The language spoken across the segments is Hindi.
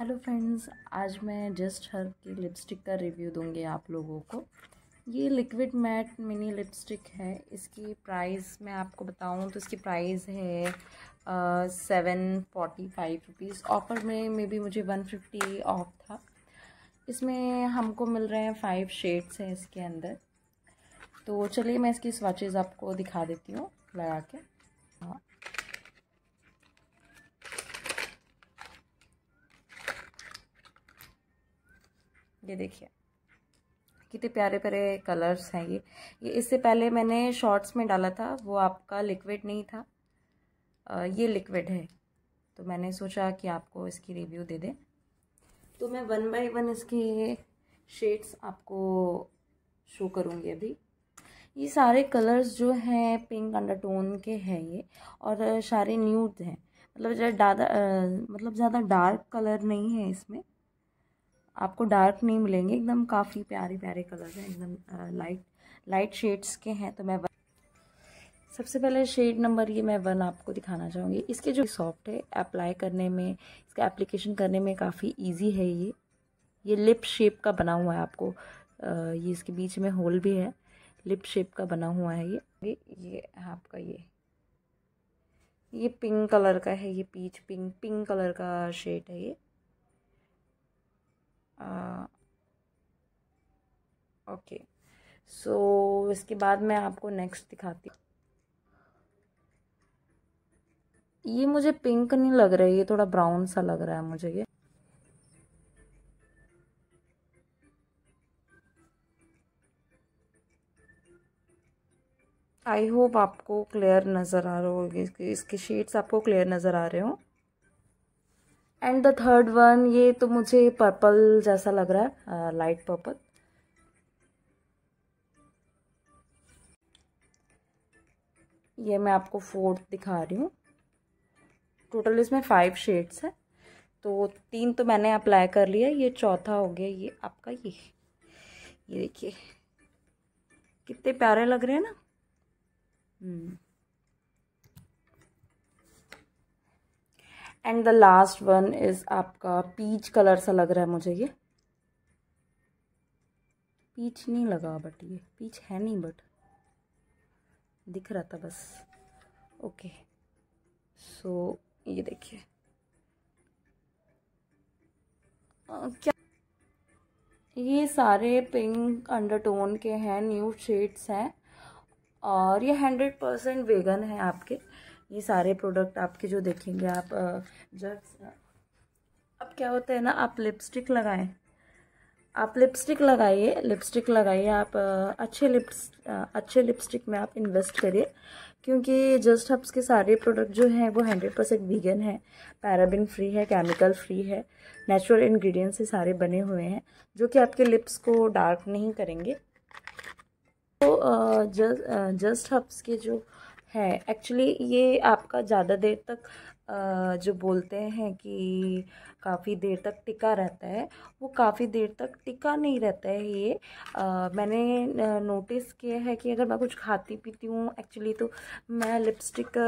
हेलो फ्रेंड्स आज मैं जस्ट हर की लिपस्टिक का रिव्यू दूंगी आप लोगों को ये लिक्विड मैट मिनी लिपस्टिक है इसकी प्राइस मैं आपको बताऊं तो इसकी प्राइस है seven forty five rupees offer में मे बी मुझे वन फिफ्टी ऑफ था इसमें हमको मिल रहे हैं फाइव शेड्स हैं इसके अंदर तो चलिए मैं इसकी स्वाचेज़ आपको दिखा देती हूँ लगा के हाँ ये देखिए कितने प्यारे प्यारे कलर्स हैं ये ये इससे पहले मैंने शॉर्ट्स में डाला था वो आपका लिक्विड नहीं था आ, ये लिक्विड है तो मैंने सोचा कि आपको इसकी रिव्यू दे दें तो मैं वन बाय वन इसके शेड्स आपको शो करूँगी अभी ये सारे कलर्स जो हैं पिंक अंडरटोन के हैं ये और सारे न्यूड हैं मतलब ज़्यादा मतलब ज़्यादा डार्क कलर नहीं है इसमें आपको डार्क नहीं मिलेंगे एकदम काफ़ी प्यारे प्यारे कलर हैं एकदम लाइट लाइट शेड्स के हैं तो मैं वन सबसे पहले शेड नंबर ये मैं वन आपको दिखाना चाहूँगी इसके जो सॉफ्ट है अप्लाई करने में इसका एप्लीकेशन करने में काफ़ी ईजी है ये ये लिप शेप का बना हुआ है आपको ये इसके बीच में होल भी है लिप शेप का बना हुआ है ये ये आपका ये ये पिंक कलर का है ये पीच पिंक पिंक कलर का शेड है ये ओके सो इसके बाद मैं आपको नेक्स्ट दिखाती हूँ ये मुझे पिंक नहीं लग रहा है ये थोड़ा ब्राउन सा लग रहा है मुझे ये आई होप आपको क्लियर नज़र आ रहा होगी इसके, इसके शेड्स आपको क्लियर नज़र आ रहे हो एंड द थर्ड वन ये तो मुझे पर्पल जैसा लग रहा है लाइट uh, पर्पल ये मैं आपको फोर्थ दिखा रही हूँ टोटल इसमें फाइव शेड्स है तो तीन तो मैंने अप्लाई कर लिया ये चौथा हो गया ये आपका ये ये देखिए कितने प्यारे लग रहे हैं ना and the last one is आपका पीच कलर सा लग रहा है मुझे ये पीच नहीं लगा बट ये पीच है नहीं बट दिख रहा था बस ओके सो ये देखिए क्या ये सारे पिंक अंडरटोन के हैं न्यू शेड्स हैं और ये हंड्रेड परसेंट वेगन है आपके ये सारे प्रोडक्ट आपके जो देखेंगे आप जब अब क्या होता है ना आप लिपस्टिक लगाएं आप लिपस्टिक लगाइए लिपस्टिक लगाइए आप अच्छे लिप्स अच्छे लिपस्टिक में आप इन्वेस्ट करिए क्योंकि जस्ट हब्स के सारे प्रोडक्ट जो हैं वो हंड्रेड परसेंट वीगन है पैराबिन फ्री है केमिकल फ्री है नेचुरल इन्ग्रीडियंट से सारे बने हुए हैं जो कि आपके लिप्स को डार्क नहीं करेंगे तो जस्ट जस्ट हब्स के जो है एक्चुअली ये आपका ज़्यादा देर तक जो बोलते हैं कि काफ़ी देर तक टिका रहता है वो काफ़ी देर तक टिका नहीं रहता है ये आ, मैंने नोटिस किया है कि अगर मैं कुछ खाती पीती हूँ एक्चुअली तो मैं लिपस्टिक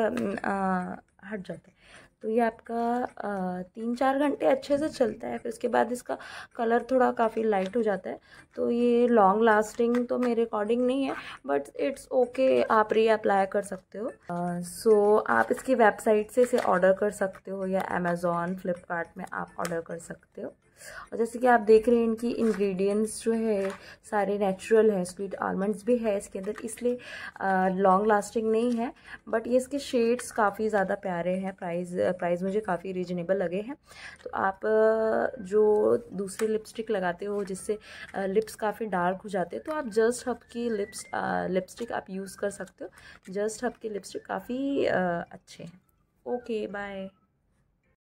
आ, हट जाता है तो ये आपका तीन चार घंटे अच्छे से चलता है फिर उसके बाद इसका कलर थोड़ा काफ़ी लाइट हो जाता है तो ये लॉन्ग लास्टिंग तो मेरे अकॉर्डिंग नहीं है बट इट्स ओके आप री अप्लाई कर सकते हो सो uh, so, आप इसकी वेबसाइट से इसे ऑर्डर कर सकते हो या अमेज़ोन फ्लिपकार्ट में आप ऑर्डर कर सकते हो और जैसे कि आप देख रहे हैं इनकी इंग्रेडिएंट्स जो है सारे नेचुरल हैं स्वीट आलमंड्स भी है इसके अंदर इसलिए लॉन्ग लास्टिंग नहीं है बट ये इसके शेड्स काफ़ी ज़्यादा प्यारे हैं प्राइस प्राइस मुझे काफ़ी रीजनेबल लगे हैं तो आप जो दूसरे लिपस्टिक लगाते हो जिससे लिप्स काफ़ी डार्क हो जाते हैं तो आप जस्ट हब की लिप्स लिपस्टिक आप यूज़ कर सकते हो जस्ट हब की लिपस्टिक काफ़ी अच्छे हैं ओके बाय